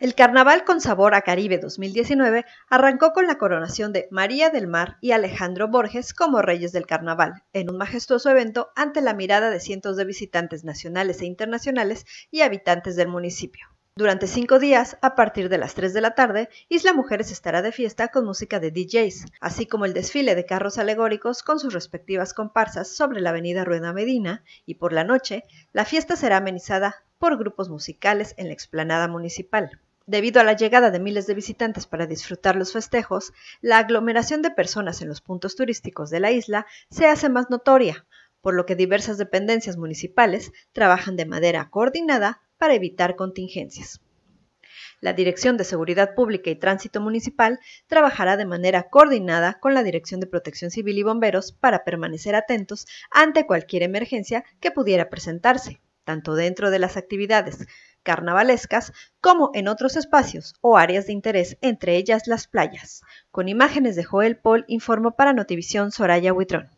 El Carnaval con Sabor a Caribe 2019 arrancó con la coronación de María del Mar y Alejandro Borges como Reyes del Carnaval, en un majestuoso evento ante la mirada de cientos de visitantes nacionales e internacionales y habitantes del municipio. Durante cinco días, a partir de las 3 de la tarde, Isla Mujeres estará de fiesta con música de DJs, así como el desfile de carros alegóricos con sus respectivas comparsas sobre la avenida Rueda Medina, y por la noche, la fiesta será amenizada por grupos musicales en la explanada municipal. Debido a la llegada de miles de visitantes para disfrutar los festejos, la aglomeración de personas en los puntos turísticos de la isla se hace más notoria, por lo que diversas dependencias municipales trabajan de manera coordinada para evitar contingencias. La Dirección de Seguridad Pública y Tránsito Municipal trabajará de manera coordinada con la Dirección de Protección Civil y Bomberos para permanecer atentos ante cualquier emergencia que pudiera presentarse, tanto dentro de las actividades carnavalescas como en otros espacios o áreas de interés, entre ellas las playas. Con imágenes de Joel Paul informó para Notivisión Soraya Huitrón.